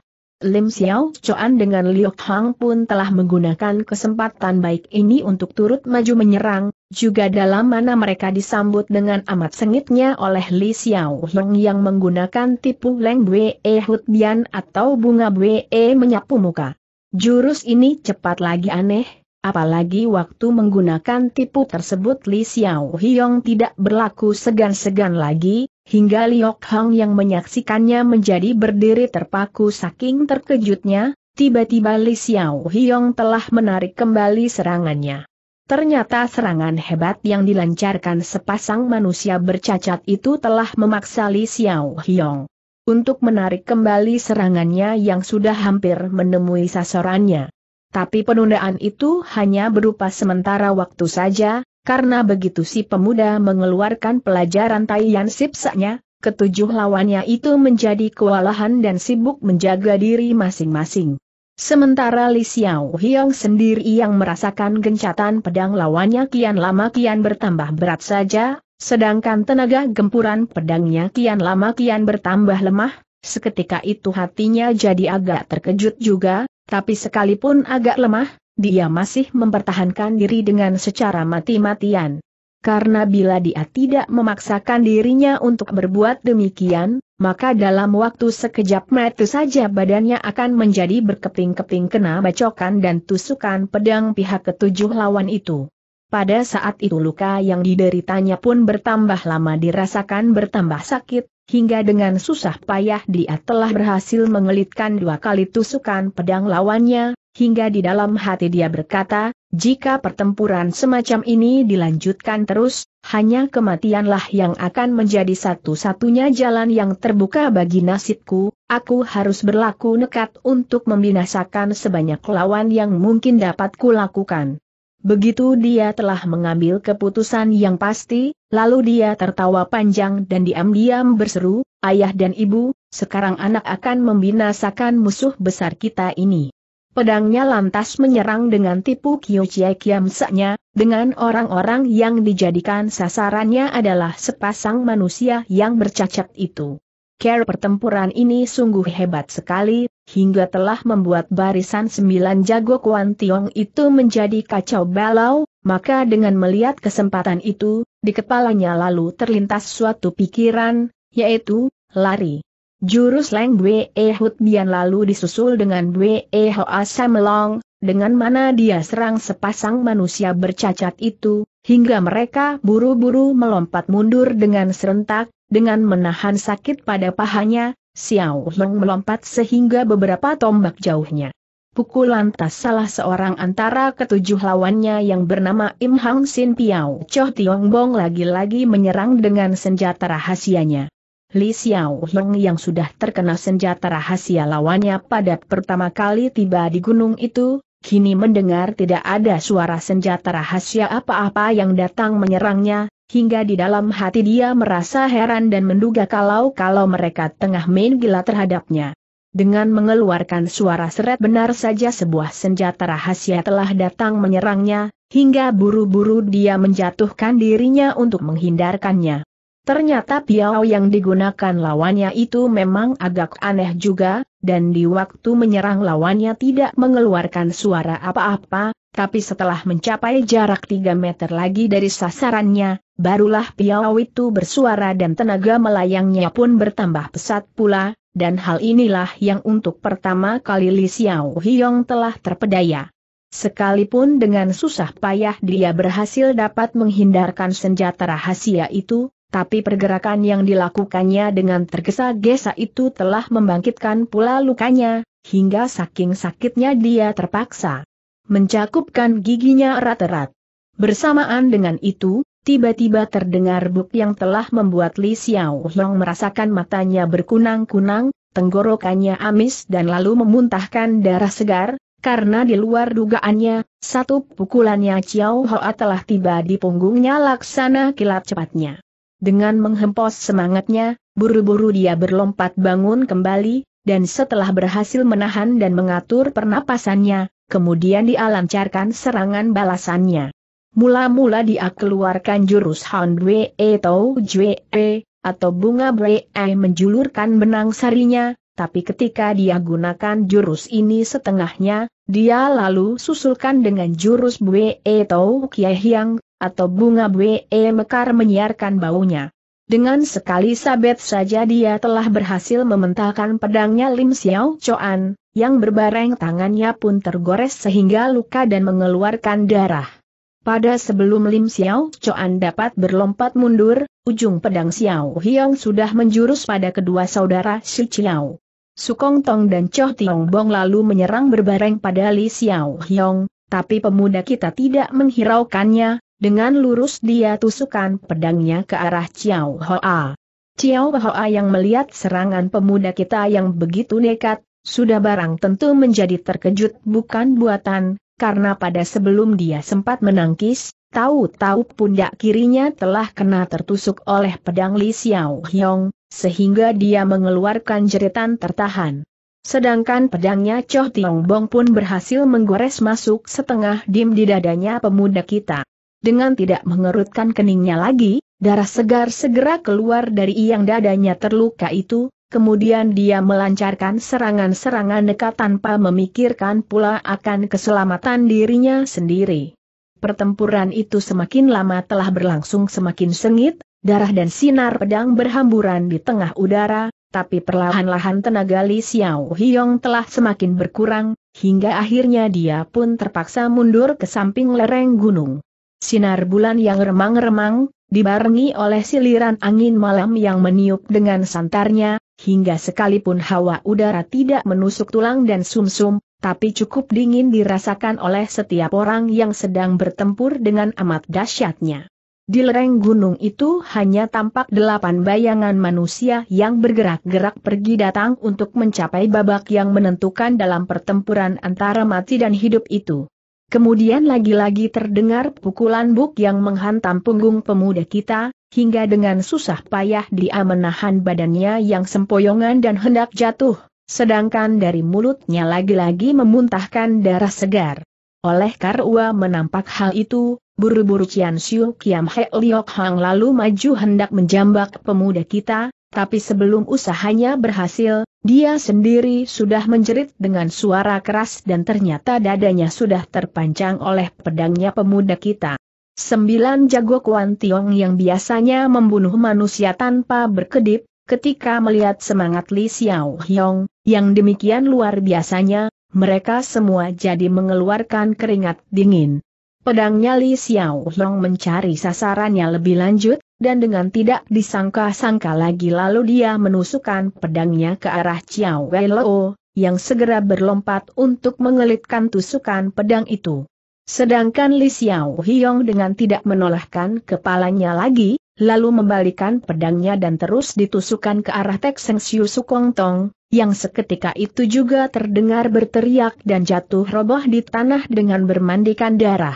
[SPEAKER 1] Lim Xiao Chuan dengan Liu Hang pun telah menggunakan kesempatan baik ini untuk turut maju menyerang, juga dalam mana mereka disambut dengan amat sengitnya oleh Li Xiao Hong yang menggunakan tipu leng bue e hut bian atau bunga bue e menyapu muka. Jurus ini cepat lagi aneh, apalagi waktu menggunakan tipu tersebut Li Xiao Hiong tidak berlaku segan-segan lagi, Hingga Liok Hang yang menyaksikannya menjadi berdiri terpaku saking terkejutnya, tiba-tiba Li Xiao Hiong telah menarik kembali serangannya. Ternyata serangan hebat yang dilancarkan sepasang manusia bercacat itu telah memaksa Li Xiao Hiong untuk menarik kembali serangannya yang sudah hampir menemui sasarannya. Tapi penundaan itu hanya berupa sementara waktu saja, karena begitu si pemuda mengeluarkan pelajaran Taiyan Sipsaknya, ketujuh lawannya itu menjadi kewalahan dan sibuk menjaga diri masing-masing. Sementara Li Xiao Hiong sendiri yang merasakan gencatan pedang lawannya kian lama kian bertambah berat saja, sedangkan tenaga gempuran pedangnya kian lama kian bertambah lemah, seketika itu hatinya jadi agak terkejut juga, tapi sekalipun agak lemah, dia masih mempertahankan diri dengan secara mati-matian. Karena bila dia tidak memaksakan dirinya untuk berbuat demikian, maka dalam waktu sekejap mata saja badannya akan menjadi berkeping-keping kena bacokan dan tusukan pedang pihak ketujuh lawan itu. Pada saat itu luka yang dideritanya pun bertambah lama dirasakan bertambah sakit, hingga dengan susah payah dia telah berhasil mengelitkan dua kali tusukan pedang lawannya, hingga di dalam hati dia berkata, jika pertempuran semacam ini dilanjutkan terus, hanya kematianlah yang akan menjadi satu-satunya jalan yang terbuka bagi nasibku, aku harus berlaku nekat untuk membinasakan sebanyak lawan yang mungkin dapat kulakukan. Begitu dia telah mengambil keputusan yang pasti, lalu dia tertawa panjang dan diam-diam berseru, ayah dan ibu, sekarang anak akan membinasakan musuh besar kita ini. Pedangnya lantas menyerang dengan tipu Chie Kiam Saknya, dengan orang-orang yang dijadikan sasarannya adalah sepasang manusia yang bercacat itu. Care pertempuran ini sungguh hebat sekali, hingga telah membuat barisan sembilan jago Kuan Tiong itu menjadi kacau balau, maka dengan melihat kesempatan itu, di kepalanya lalu terlintas suatu pikiran, yaitu, lari. Jurus Leng Bwe e Hut Bian lalu disusul dengan Bwe e Hoa Samelong, dengan mana dia serang sepasang manusia bercacat itu, hingga mereka buru-buru melompat mundur dengan serentak, dengan menahan sakit pada pahanya, Xiao Long melompat sehingga beberapa tombak jauhnya. Pukulan tas salah seorang antara ketujuh lawannya yang bernama Im Hang Sin Piao Choh Tiong Bong lagi-lagi menyerang dengan senjata rahasianya. Li Xiao yang sudah terkena senjata rahasia lawannya pada pertama kali tiba di gunung itu, kini mendengar tidak ada suara senjata rahasia apa-apa yang datang menyerangnya, hingga di dalam hati dia merasa heran dan menduga kalau-kalau mereka tengah main gila terhadapnya. Dengan mengeluarkan suara seret benar saja sebuah senjata rahasia telah datang menyerangnya, hingga buru-buru dia menjatuhkan dirinya untuk menghindarkannya. Ternyata piau yang digunakan lawannya itu memang agak aneh juga, dan di waktu menyerang lawannya tidak mengeluarkan suara apa-apa, tapi setelah mencapai jarak 3 meter lagi dari sasarannya, barulah piau itu bersuara dan tenaga melayangnya pun bertambah pesat pula, dan hal inilah yang untuk pertama kali Li Xiao Hiong telah terpedaya. Sekalipun dengan susah payah dia berhasil dapat menghindarkan senjata rahasia itu, tapi pergerakan yang dilakukannya dengan tergesa-gesa itu telah membangkitkan pula lukanya, hingga saking sakitnya dia terpaksa mencakupkan giginya erat-erat. Bersamaan dengan itu, tiba-tiba terdengar buk yang telah membuat Li Xiao Hong merasakan matanya berkunang-kunang, tenggorokannya amis dan lalu memuntahkan darah segar, karena di luar dugaannya, satu pukulannya Xiao Hoa telah tiba di punggungnya laksana kilat cepatnya. Dengan menghempos semangatnya, buru-buru dia berlompat bangun kembali, dan setelah berhasil menahan dan mengatur pernapasannya, kemudian dia lancarkan serangan balasannya. Mula-mula dia keluarkan jurus Hound Wei atau Jue e e, atau bunga E menjulurkan benang sarinya, tapi ketika dia gunakan jurus ini setengahnya, dia lalu susulkan dengan jurus Wei atau e Kiai Hyang, atau bunga bue mekar menyiarkan baunya. Dengan sekali sabet saja dia telah berhasil mementalkan pedangnya Lim Xiao Choan, yang berbareng tangannya pun tergores sehingga luka dan mengeluarkan darah. Pada sebelum Lim Xiao Choan dapat berlompat mundur, ujung pedang Xiao Hiong sudah menjurus pada kedua saudara Xu Xiao. Sukong Tong dan Choh Tiong Bong lalu menyerang berbareng pada Li Xiao Hiong, tapi pemuda kita tidak menghiraukannya, dengan lurus dia tusukan pedangnya ke arah Chiao Hoa. Chiao Hoa yang melihat serangan pemuda kita yang begitu nekat, sudah barang tentu menjadi terkejut bukan buatan, karena pada sebelum dia sempat menangkis, tahu-tahu pundak kirinya telah kena tertusuk oleh pedang Li Xiao Hyong, sehingga dia mengeluarkan jeritan tertahan. Sedangkan pedangnya Choh Tiong Bong pun berhasil menggores masuk setengah dim di dadanya pemuda kita. Dengan tidak mengerutkan keningnya lagi, darah segar segera keluar dari yang dadanya terluka itu, kemudian dia melancarkan serangan-serangan dekat tanpa memikirkan pula akan keselamatan dirinya sendiri. Pertempuran itu semakin lama telah berlangsung semakin sengit, darah dan sinar pedang berhamburan di tengah udara, tapi perlahan-lahan tenaga Li Xiao Hiong telah semakin berkurang, hingga akhirnya dia pun terpaksa mundur ke samping lereng gunung. Sinar bulan yang remang-remang, dibarengi oleh siliran angin malam yang meniup dengan santarnya, hingga sekalipun hawa udara tidak menusuk tulang dan sumsum, tapi cukup dingin dirasakan oleh setiap orang yang sedang bertempur dengan amat dahsyatnya. Di lereng gunung itu hanya tampak delapan bayangan manusia yang bergerak-gerak pergi datang untuk mencapai babak yang menentukan dalam pertempuran antara mati dan hidup itu. Kemudian lagi-lagi terdengar pukulan buk yang menghantam punggung pemuda kita, hingga dengan susah payah dia menahan badannya yang sempoyongan dan hendak jatuh, sedangkan dari mulutnya lagi-lagi memuntahkan darah segar. Oleh Karua menampak hal itu, buru-buru Cian Siu Kiam He Liok Hang lalu maju hendak menjambak pemuda kita, tapi sebelum usahanya berhasil, dia sendiri sudah menjerit dengan suara keras dan ternyata dadanya sudah terpanjang oleh pedangnya pemuda kita. Sembilan jago Kuan Tiong yang biasanya membunuh manusia tanpa berkedip, ketika melihat semangat Li Xiao Hyong, yang demikian luar biasanya, mereka semua jadi mengeluarkan keringat dingin. Pedangnya Li Xiao Hyong mencari sasarannya lebih lanjut, dan dengan tidak disangka-sangka lagi lalu dia menusukkan pedangnya ke arah Chiao Wei Lo, yang segera berlompat untuk mengelitkan tusukan pedang itu. Sedangkan Li Xiao Hiong dengan tidak menolakkan kepalanya lagi, lalu membalikan pedangnya dan terus ditusukkan ke arah Tek Seng Siu Sukong Tong, yang seketika itu juga terdengar berteriak dan jatuh roboh di tanah dengan bermandikan darah.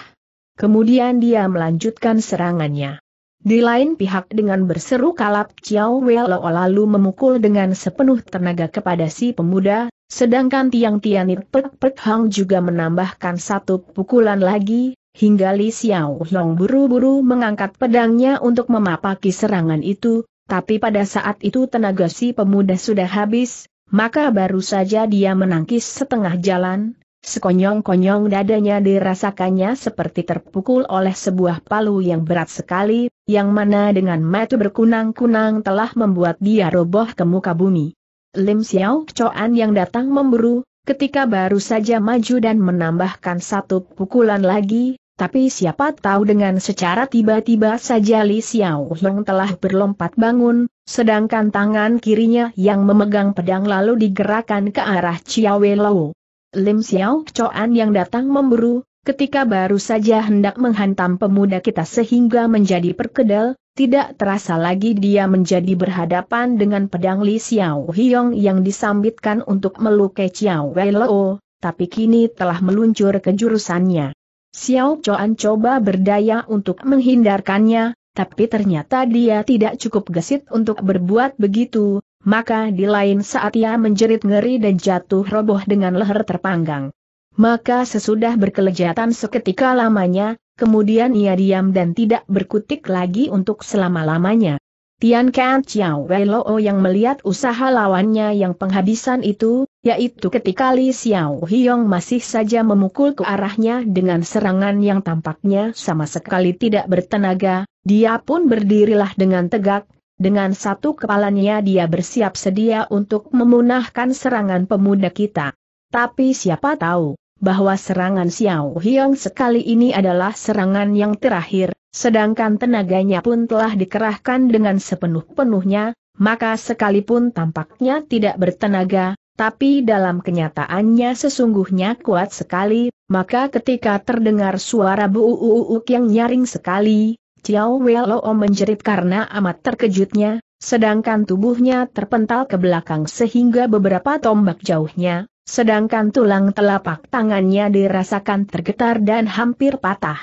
[SPEAKER 1] Kemudian dia melanjutkan serangannya. Di lain pihak dengan berseru kalap Chiao Welo lalu memukul dengan sepenuh tenaga kepada si pemuda, sedangkan Tiang Tianit Pek Pek Hang juga menambahkan satu pukulan lagi, hingga Li Xiao Long buru-buru mengangkat pedangnya untuk memapaki serangan itu, tapi pada saat itu tenaga si pemuda sudah habis, maka baru saja dia menangkis setengah jalan, Sekonyong-konyong dadanya dirasakannya seperti terpukul oleh sebuah palu yang berat sekali, yang mana dengan metu berkunang-kunang telah membuat dia roboh ke muka bumi. Lim Xiao Choan yang datang memburu, ketika baru saja maju dan menambahkan satu pukulan lagi, tapi siapa tahu dengan secara tiba-tiba saja Li Xiao Long telah berlompat bangun, sedangkan tangan kirinya yang memegang pedang lalu digerakkan ke arah Wei Lou. Lim Xiao Choan yang datang memburu, ketika baru saja hendak menghantam pemuda kita sehingga menjadi perkedel, tidak terasa lagi dia menjadi berhadapan dengan pedang Li Xiao Hiong yang disambitkan untuk melukai Xiao Wei Lo, tapi kini telah meluncur ke jurusannya. Xiao Choan coba berdaya untuk menghindarkannya, tapi ternyata dia tidak cukup gesit untuk berbuat begitu, maka di lain saat ia menjerit ngeri dan jatuh roboh dengan leher terpanggang. Maka sesudah berkelejatan seketika lamanya, kemudian ia diam dan tidak berkutik lagi untuk selama-lamanya. Tian Kan Chiao Wei Loo yang melihat usaha lawannya yang penghabisan itu, yaitu ketika Li Xiao Hiong masih saja memukul ke arahnya dengan serangan yang tampaknya sama sekali tidak bertenaga, dia pun berdirilah dengan tegak, dengan satu kepalanya dia bersiap sedia untuk memunahkan serangan pemuda kita. Tapi siapa tahu, bahwa serangan Xiao Hiong sekali ini adalah serangan yang terakhir, sedangkan tenaganya pun telah dikerahkan dengan sepenuh-penuhnya, maka sekalipun tampaknya tidak bertenaga, tapi dalam kenyataannya sesungguhnya kuat sekali, maka ketika terdengar suara buuuuk yang nyaring sekali, Ciao Welo menjerit karena amat terkejutnya, sedangkan tubuhnya terpental ke belakang sehingga beberapa tombak jauhnya, sedangkan tulang telapak tangannya dirasakan tergetar dan hampir patah.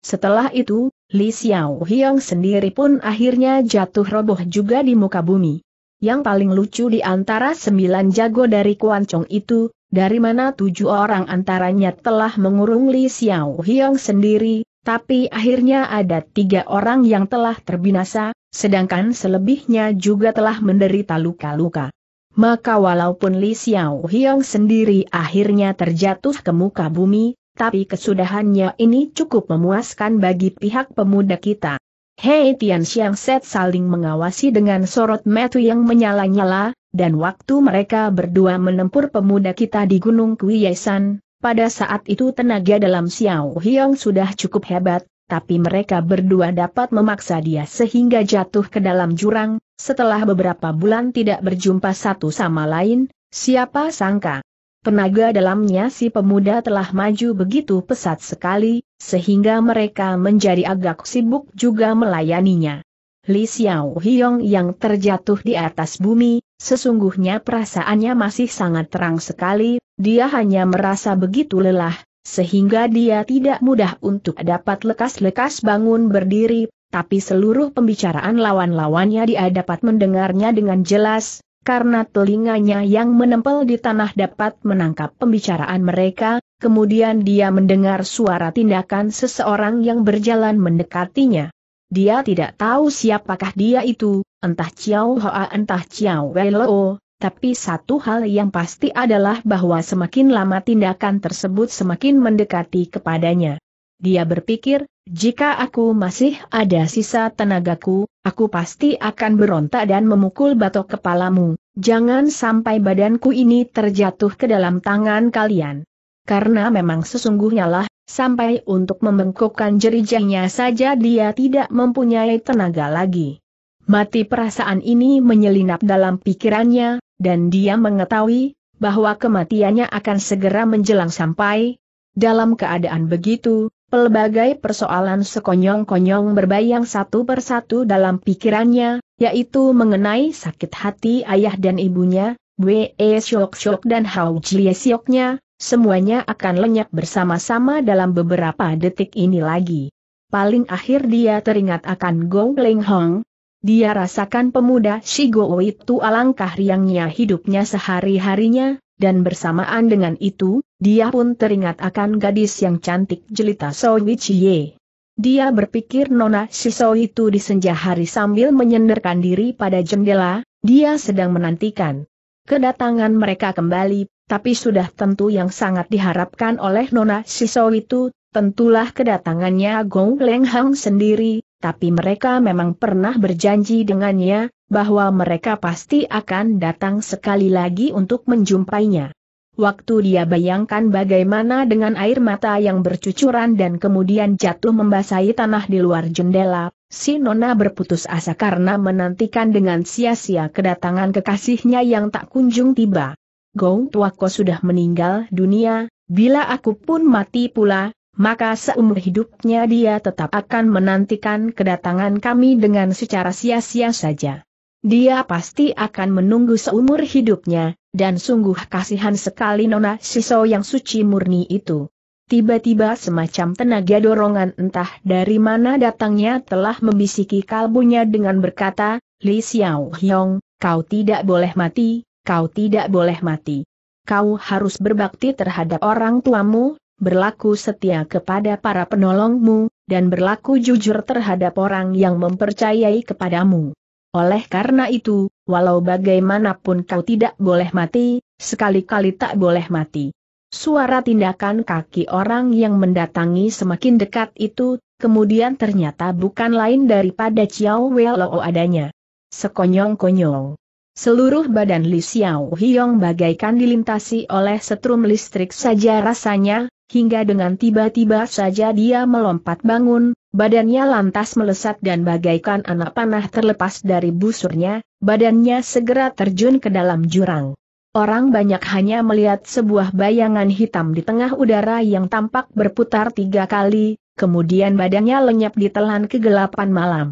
[SPEAKER 1] Setelah itu, Li Xiao Hiong sendiri pun akhirnya jatuh roboh juga di muka bumi. Yang paling lucu di antara sembilan jago dari Kuancong itu, dari mana tujuh orang antaranya telah mengurung Li Xiao Hiong sendiri, tapi akhirnya ada tiga orang yang telah terbinasa, sedangkan selebihnya juga telah menderita luka-luka. Maka walaupun Li Xiao Hiong sendiri akhirnya terjatuh ke muka bumi, tapi kesudahannya ini cukup memuaskan bagi pihak pemuda kita. Hei Tian Xiang Set saling mengawasi dengan sorot metu yang menyala-nyala, dan waktu mereka berdua menempur pemuda kita di Gunung Kuyasan, pada saat itu tenaga dalam Xiao Hiong sudah cukup hebat, tapi mereka berdua dapat memaksa dia sehingga jatuh ke dalam jurang, setelah beberapa bulan tidak berjumpa satu sama lain, siapa sangka. Tenaga dalamnya si pemuda telah maju begitu pesat sekali, sehingga mereka menjadi agak sibuk juga melayaninya. Li Xiao Hiong yang terjatuh di atas bumi, sesungguhnya perasaannya masih sangat terang sekali, dia hanya merasa begitu lelah, sehingga dia tidak mudah untuk dapat lekas-lekas bangun berdiri, tapi seluruh pembicaraan lawan-lawannya dia dapat mendengarnya dengan jelas, karena telinganya yang menempel di tanah dapat menangkap pembicaraan mereka, kemudian dia mendengar suara tindakan seseorang yang berjalan mendekatinya. Dia tidak tahu siapakah dia itu, entah Chiao Hoa entah Chiao Wei Loo, tapi satu hal yang pasti adalah bahwa semakin lama tindakan tersebut semakin mendekati kepadanya. Dia berpikir, jika aku masih ada sisa tenagaku, aku pasti akan berontak dan memukul batok kepalamu, jangan sampai badanku ini terjatuh ke dalam tangan kalian. Karena memang sesungguhnya lah, sampai untuk membengkokkan jerijahnya saja dia tidak mempunyai tenaga lagi. Mati perasaan ini menyelinap dalam pikirannya, dan dia mengetahui, bahwa kematiannya akan segera menjelang sampai. Dalam keadaan begitu, pelbagai persoalan sekonyong-konyong berbayang satu persatu dalam pikirannya, yaitu mengenai sakit hati ayah dan ibunya, Wei Syok-Syok dan Hao Jie Syoknya, semuanya akan lenyap bersama-sama dalam beberapa detik ini lagi. Paling akhir dia teringat akan Gong Ling Hong, dia rasakan pemuda Shigo itu alangkah riangnya hidupnya sehari-harinya, dan bersamaan dengan itu, dia pun teringat akan gadis yang cantik jelita Chie. Dia berpikir Nona Shiso itu di senja hari sambil menyenderkan diri pada jendela, dia sedang menantikan kedatangan mereka kembali, tapi sudah tentu yang sangat diharapkan oleh Nona Shiso itu, tentulah kedatangannya Gong Leng Hang sendiri, tapi mereka memang pernah berjanji dengannya, bahwa mereka pasti akan datang sekali lagi untuk menjumpainya. Waktu dia bayangkan bagaimana dengan air mata yang bercucuran dan kemudian jatuh membasahi tanah di luar jendela, si Nona berputus asa karena menantikan dengan sia-sia kedatangan kekasihnya yang tak kunjung tiba. Gong Tuako sudah meninggal dunia, bila aku pun mati pula, maka seumur hidupnya dia tetap akan menantikan kedatangan kami dengan secara sia-sia saja. Dia pasti akan menunggu seumur hidupnya, dan sungguh kasihan sekali Nona Siso yang suci murni itu. Tiba-tiba semacam tenaga dorongan entah dari mana datangnya telah membisiki kalbunya dengan berkata, Li Xiao Hyong, kau tidak boleh mati, kau tidak boleh mati. Kau harus berbakti terhadap orang tuamu, berlaku setia kepada para penolongmu, dan berlaku jujur terhadap orang yang mempercayai kepadamu. Oleh karena itu, walau bagaimanapun kau tidak boleh mati, sekali-kali tak boleh mati. Suara tindakan kaki orang yang mendatangi semakin dekat itu, kemudian ternyata bukan lain daripada Chiao Welo adanya. Sekonyong-konyong. Seluruh badan Li Xiao Hiong bagaikan dilintasi oleh setrum listrik saja rasanya, hingga dengan tiba-tiba saja dia melompat bangun, badannya lantas melesat dan bagaikan anak panah terlepas dari busurnya, badannya segera terjun ke dalam jurang. Orang banyak hanya melihat sebuah bayangan hitam di tengah udara yang tampak berputar tiga kali, kemudian badannya lenyap ditelan kegelapan malam.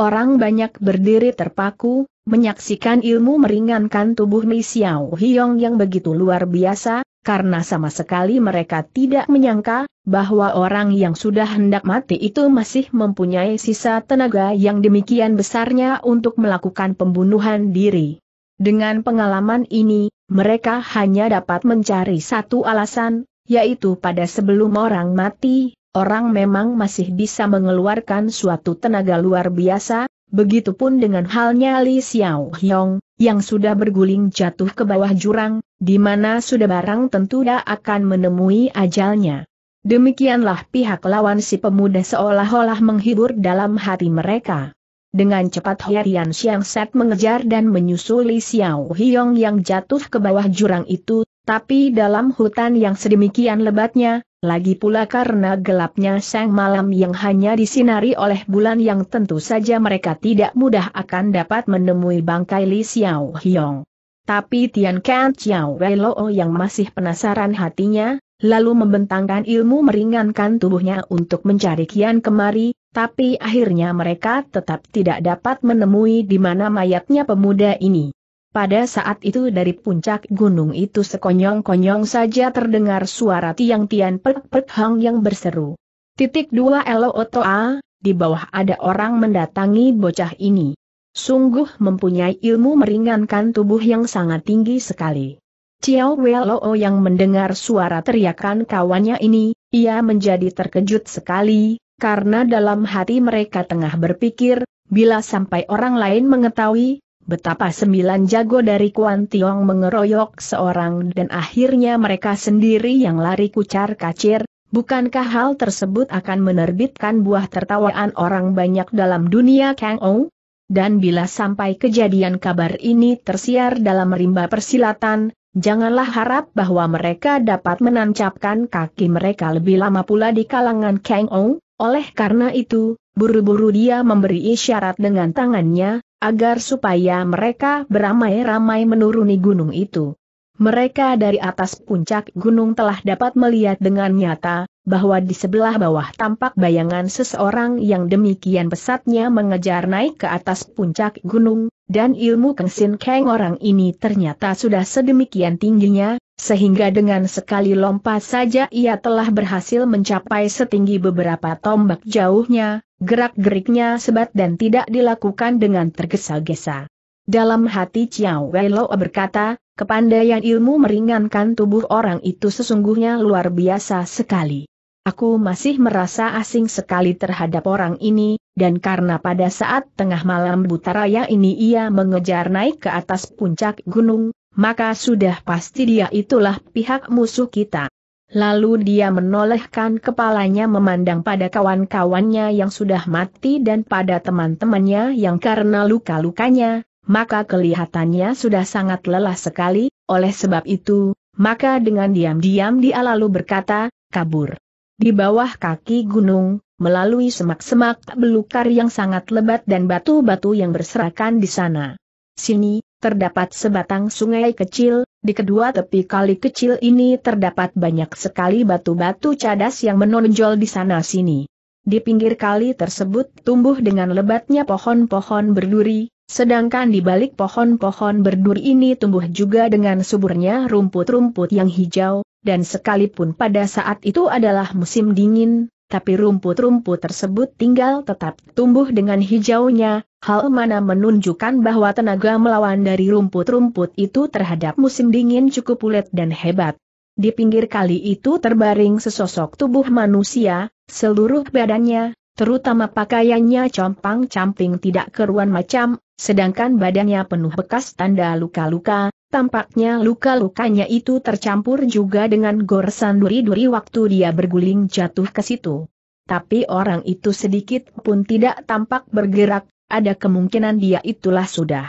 [SPEAKER 1] Orang banyak berdiri terpaku, menyaksikan ilmu meringankan tubuh Ni Xiao Hiong yang begitu luar biasa, karena sama sekali mereka tidak menyangka bahwa orang yang sudah hendak mati itu masih mempunyai sisa tenaga yang demikian besarnya untuk melakukan pembunuhan diri. Dengan pengalaman ini, mereka hanya dapat mencari satu alasan, yaitu pada sebelum orang mati, orang memang masih bisa mengeluarkan suatu tenaga luar biasa, begitupun dengan halnya Li Xiao Hyong, yang sudah berguling jatuh ke bawah jurang, di mana sudah barang tentu dah akan menemui ajalnya. Demikianlah pihak lawan si pemuda seolah-olah menghibur dalam hati mereka. Dengan cepat Herian Siang Set mengejar dan menyusuli Xiao Hiong yang jatuh ke bawah jurang itu, tapi dalam hutan yang sedemikian lebatnya, lagi pula karena gelapnya sang malam yang hanya disinari oleh bulan yang tentu saja mereka tidak mudah akan dapat menemui bangkai Li Xiao Hiong. Tapi Tian Kan Chiao Welo oh yang masih penasaran hatinya, lalu membentangkan ilmu meringankan tubuhnya untuk mencari kian kemari, tapi akhirnya mereka tetap tidak dapat menemui di mana mayatnya pemuda ini. Pada saat itu dari puncak gunung itu sekonyong-konyong saja terdengar suara Tiang Tian Pek Pek Hang yang berseru. Titik dua Elo toa, di bawah ada orang mendatangi bocah ini. Sungguh mempunyai ilmu meringankan tubuh yang sangat tinggi sekali. Ciao Weloo yang mendengar suara teriakan kawannya ini, ia menjadi terkejut sekali, karena dalam hati mereka tengah berpikir, bila sampai orang lain mengetahui, betapa sembilan jago dari Kuan Tiong mengeroyok seorang dan akhirnya mereka sendiri yang lari kucar kacir, bukankah hal tersebut akan menerbitkan buah tertawaan orang banyak dalam dunia Kang Ou? dan bila sampai kejadian kabar ini tersiar dalam rimba persilatan, janganlah harap bahwa mereka dapat menancapkan kaki mereka lebih lama pula di kalangan Kang Ong. oleh karena itu, buru-buru dia memberi isyarat dengan tangannya, agar supaya mereka beramai-ramai menuruni gunung itu. Mereka dari atas puncak gunung telah dapat melihat dengan nyata, bahwa di sebelah bawah tampak bayangan seseorang yang demikian pesatnya mengejar naik ke atas puncak gunung, dan ilmu Kengsin keng orang ini ternyata sudah sedemikian tingginya, sehingga dengan sekali lompat saja ia telah berhasil mencapai setinggi beberapa tombak jauhnya, gerak-geriknya sebat dan tidak dilakukan dengan tergesa-gesa. Dalam hati Chiao Wei Lo berkata, Kepandaian ilmu meringankan tubuh orang itu sesungguhnya luar biasa sekali. Aku masih merasa asing sekali terhadap orang ini, dan karena pada saat tengah malam buta raya ini ia mengejar naik ke atas puncak gunung, maka sudah pasti dia itulah pihak musuh kita. Lalu dia menolehkan kepalanya memandang pada kawan-kawannya yang sudah mati dan pada teman-temannya yang karena luka-lukanya, maka kelihatannya sudah sangat lelah sekali, oleh sebab itu, maka dengan diam-diam dia lalu berkata, kabur. Di bawah kaki gunung, melalui semak-semak belukar yang sangat lebat dan batu-batu yang berserakan di sana. Sini, terdapat sebatang sungai kecil, di kedua tepi kali kecil ini terdapat banyak sekali batu-batu cadas yang menonjol di sana-sini. Di pinggir kali tersebut tumbuh dengan lebatnya pohon-pohon berduri, sedangkan di balik pohon-pohon berduri ini tumbuh juga dengan suburnya rumput-rumput yang hijau, dan sekalipun pada saat itu adalah musim dingin, tapi rumput-rumput tersebut tinggal tetap tumbuh dengan hijaunya, hal mana menunjukkan bahwa tenaga melawan dari rumput-rumput itu terhadap musim dingin cukup ulet dan hebat. Di pinggir kali itu terbaring sesosok tubuh manusia, seluruh badannya, terutama pakaiannya compang-camping tidak keruan macam, sedangkan badannya penuh bekas tanda luka-luka, Tampaknya luka-lukanya itu tercampur juga dengan goresan duri-duri waktu dia berguling jatuh ke situ. Tapi orang itu sedikit pun tidak tampak bergerak, ada kemungkinan dia itulah sudah.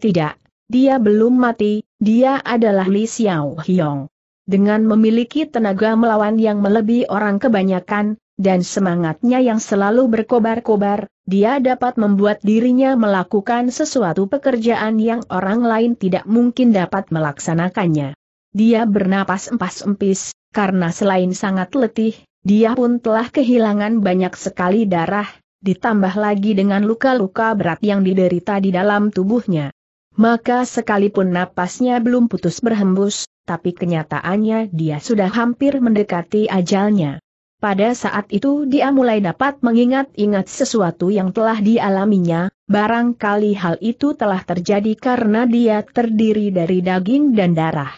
[SPEAKER 1] Tidak, dia belum mati, dia adalah Li Xiao Hiong. Dengan memiliki tenaga melawan yang melebihi orang kebanyakan, dan semangatnya yang selalu berkobar-kobar, dia dapat membuat dirinya melakukan sesuatu pekerjaan yang orang lain tidak mungkin dapat melaksanakannya. Dia bernapas empas-empis, karena selain sangat letih, dia pun telah kehilangan banyak sekali darah, ditambah lagi dengan luka-luka berat yang diderita di dalam tubuhnya. Maka sekalipun napasnya belum putus berhembus, tapi kenyataannya dia sudah hampir mendekati ajalnya. Pada saat itu dia mulai dapat mengingat-ingat sesuatu yang telah dialaminya, barangkali hal itu telah terjadi karena dia terdiri dari daging dan darah.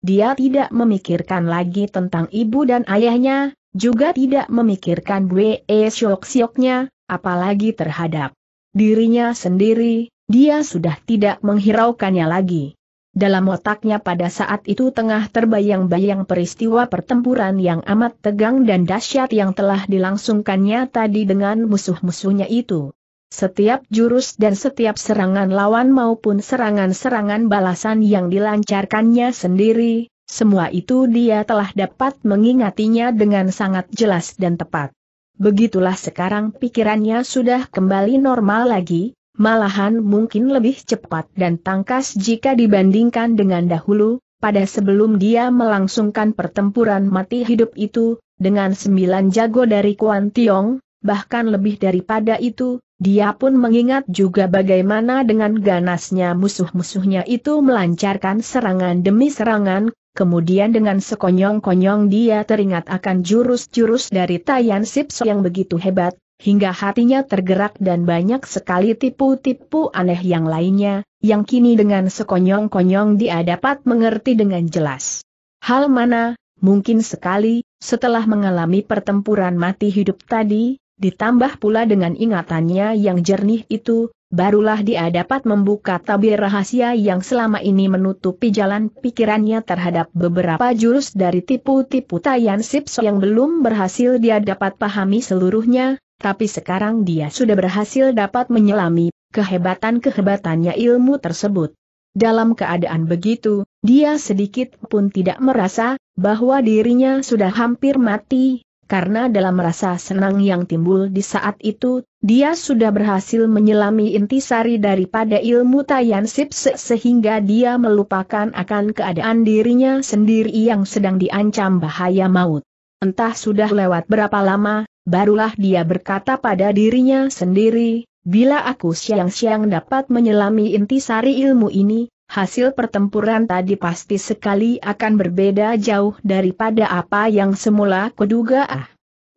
[SPEAKER 1] Dia tidak memikirkan lagi tentang ibu dan ayahnya, juga tidak memikirkan e Syok-syoknya, apalagi terhadap dirinya sendiri, dia sudah tidak menghiraukannya lagi. Dalam otaknya pada saat itu tengah terbayang-bayang peristiwa pertempuran yang amat tegang dan dahsyat yang telah dilangsungkannya tadi dengan musuh-musuhnya itu. Setiap jurus dan setiap serangan lawan maupun serangan-serangan balasan yang dilancarkannya sendiri, semua itu dia telah dapat mengingatinya dengan sangat jelas dan tepat. Begitulah sekarang pikirannya sudah kembali normal lagi, malahan mungkin lebih cepat dan tangkas jika dibandingkan dengan dahulu, pada sebelum dia melangsungkan pertempuran mati hidup itu, dengan sembilan jago dari Kuan Tiong, bahkan lebih daripada itu, dia pun mengingat juga bagaimana dengan ganasnya musuh-musuhnya itu melancarkan serangan demi serangan, kemudian dengan sekonyong-konyong dia teringat akan jurus-jurus dari Tayan Sipso yang begitu hebat, hingga hatinya tergerak dan banyak sekali tipu-tipu aneh yang lainnya, yang kini dengan sekonyong-konyong dia dapat mengerti dengan jelas. Hal mana, mungkin sekali, setelah mengalami pertempuran mati hidup tadi, ditambah pula dengan ingatannya yang jernih itu, barulah dia dapat membuka tabir rahasia yang selama ini menutupi jalan pikirannya terhadap beberapa jurus dari tipu-tipu Tayan Sipso yang belum berhasil dia dapat pahami seluruhnya, tapi sekarang dia sudah berhasil dapat menyelami kehebatan-kehebatannya ilmu tersebut. Dalam keadaan begitu, dia sedikit pun tidak merasa bahwa dirinya sudah hampir mati, karena dalam rasa senang yang timbul di saat itu, dia sudah berhasil menyelami intisari daripada ilmu Tayan Sipse sehingga dia melupakan akan keadaan dirinya sendiri yang sedang diancam bahaya maut. Entah sudah lewat berapa lama, Barulah dia berkata pada dirinya sendiri, bila aku siang-siang dapat menyelami intisari ilmu ini, hasil pertempuran tadi pasti sekali akan berbeda jauh daripada apa yang semula kuduga ah.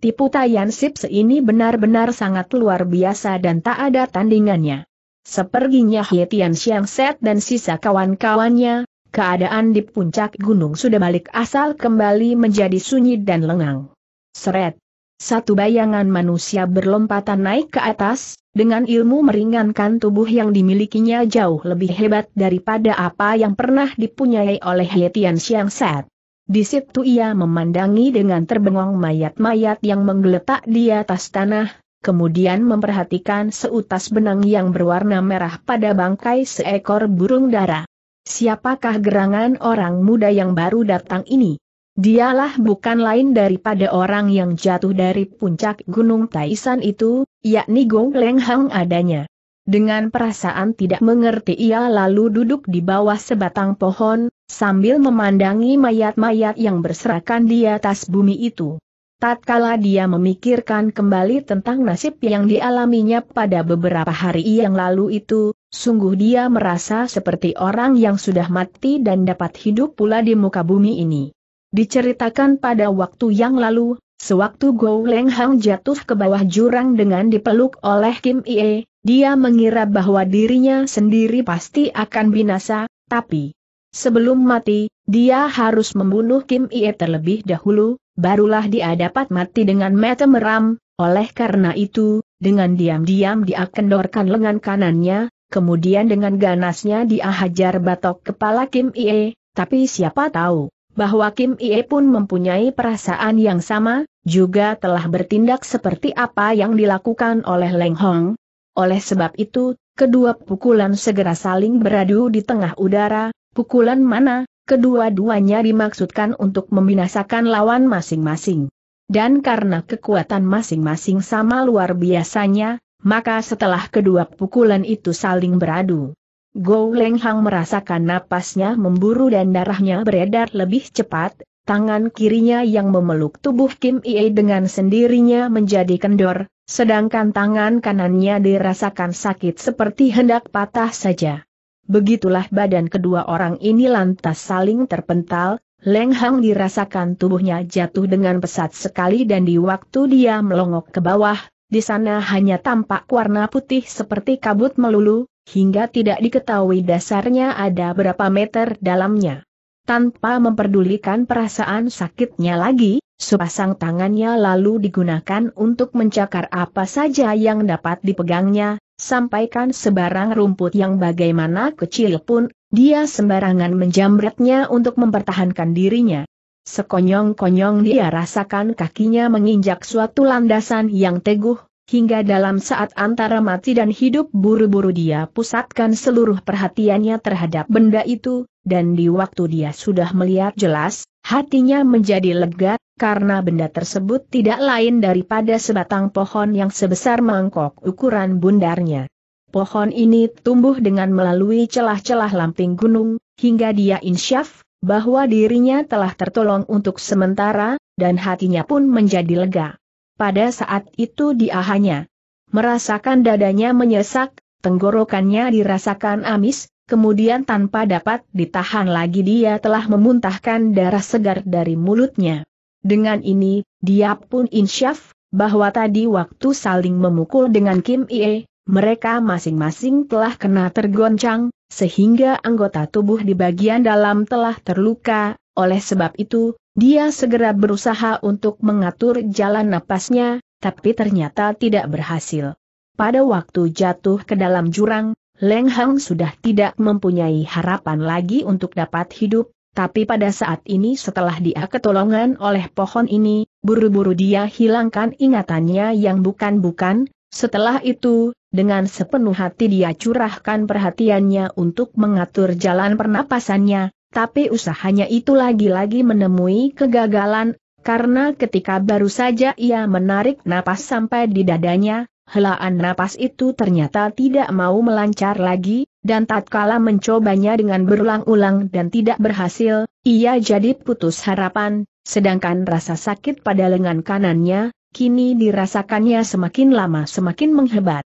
[SPEAKER 1] Tipu tayan Sips ini benar-benar sangat luar biasa dan tak ada tandingannya. Seperginya Hietian Siang Set dan sisa kawan-kawannya, keadaan di puncak gunung sudah balik asal kembali menjadi sunyi dan lengang. Seret. Satu bayangan manusia berlompatan naik ke atas, dengan ilmu meringankan tubuh yang dimilikinya jauh lebih hebat daripada apa yang pernah dipunyai oleh Yetian Siang Set. Di situ ia memandangi dengan terbengong mayat-mayat yang menggeletak di atas tanah, kemudian memperhatikan seutas benang yang berwarna merah pada bangkai seekor burung dara. Siapakah gerangan orang muda yang baru datang ini? Dialah bukan lain daripada orang yang jatuh dari puncak Gunung Taisan itu, yakni Gong Leng Hang adanya. Dengan perasaan tidak mengerti ia lalu duduk di bawah sebatang pohon, sambil memandangi mayat-mayat yang berserakan di atas bumi itu. Tatkala dia memikirkan kembali tentang nasib yang dialaminya pada beberapa hari yang lalu itu, sungguh dia merasa seperti orang yang sudah mati dan dapat hidup pula di muka bumi ini. Diceritakan pada waktu yang lalu, sewaktu Go Leng Hang jatuh ke bawah jurang dengan dipeluk oleh Kim Ie, dia mengira bahwa dirinya sendiri pasti akan binasa, tapi sebelum mati, dia harus membunuh Kim Ie terlebih dahulu, barulah dia dapat mati dengan mata meram, oleh karena itu, dengan diam-diam dia kendorkan lengan kanannya, kemudian dengan ganasnya dia hajar batok kepala Kim Ie, tapi siapa tahu bahwa Kim Ie pun mempunyai perasaan yang sama, juga telah bertindak seperti apa yang dilakukan oleh Leng Hong. Oleh sebab itu, kedua pukulan segera saling beradu di tengah udara, pukulan mana, kedua-duanya dimaksudkan untuk membinasakan lawan masing-masing. Dan karena kekuatan masing-masing sama luar biasanya, maka setelah kedua pukulan itu saling beradu, Go Leng Hang merasakan napasnya memburu dan darahnya beredar lebih cepat, tangan kirinya yang memeluk tubuh Kim Ie dengan sendirinya menjadi kendor, sedangkan tangan kanannya dirasakan sakit seperti hendak patah saja. Begitulah badan kedua orang ini lantas saling terpental, Leng Hang dirasakan tubuhnya jatuh dengan pesat sekali dan di waktu dia melongok ke bawah, di sana hanya tampak warna putih seperti kabut melulu, hingga tidak diketahui dasarnya ada berapa meter dalamnya. Tanpa memperdulikan perasaan sakitnya lagi, sepasang tangannya lalu digunakan untuk mencakar apa saja yang dapat dipegangnya, sampaikan sebarang rumput yang bagaimana kecil pun, dia sembarangan menjamretnya untuk mempertahankan dirinya. Sekonyong-konyong dia rasakan kakinya menginjak suatu landasan yang teguh, Hingga dalam saat antara mati dan hidup buru-buru dia pusatkan seluruh perhatiannya terhadap benda itu, dan di waktu dia sudah melihat jelas, hatinya menjadi lega, karena benda tersebut tidak lain daripada sebatang pohon yang sebesar mangkok ukuran bundarnya. Pohon ini tumbuh dengan melalui celah-celah lamping gunung, hingga dia insyaf, bahwa dirinya telah tertolong untuk sementara, dan hatinya pun menjadi lega. Pada saat itu dia hanya merasakan dadanya menyesak, tenggorokannya dirasakan amis, kemudian tanpa dapat ditahan lagi dia telah memuntahkan darah segar dari mulutnya. Dengan ini, dia pun insyaf, bahwa tadi waktu saling memukul dengan Kim Ie, mereka masing-masing telah kena tergoncang, sehingga anggota tubuh di bagian dalam telah terluka, oleh sebab itu, dia segera berusaha untuk mengatur jalan napasnya, tapi ternyata tidak berhasil. Pada waktu jatuh ke dalam jurang, Leng Hang sudah tidak mempunyai harapan lagi untuk dapat hidup, tapi pada saat ini setelah dia ketolongan oleh pohon ini, buru-buru dia hilangkan ingatannya yang bukan-bukan, setelah itu, dengan sepenuh hati dia curahkan perhatiannya untuk mengatur jalan pernapasannya, tapi usahanya itu lagi-lagi menemui kegagalan, karena ketika baru saja ia menarik napas sampai di dadanya, helaan napas itu ternyata tidak mau melancar lagi, dan tatkala mencobanya dengan berulang-ulang dan tidak berhasil, ia jadi putus harapan, sedangkan rasa sakit pada lengan kanannya, kini dirasakannya semakin lama semakin menghebat.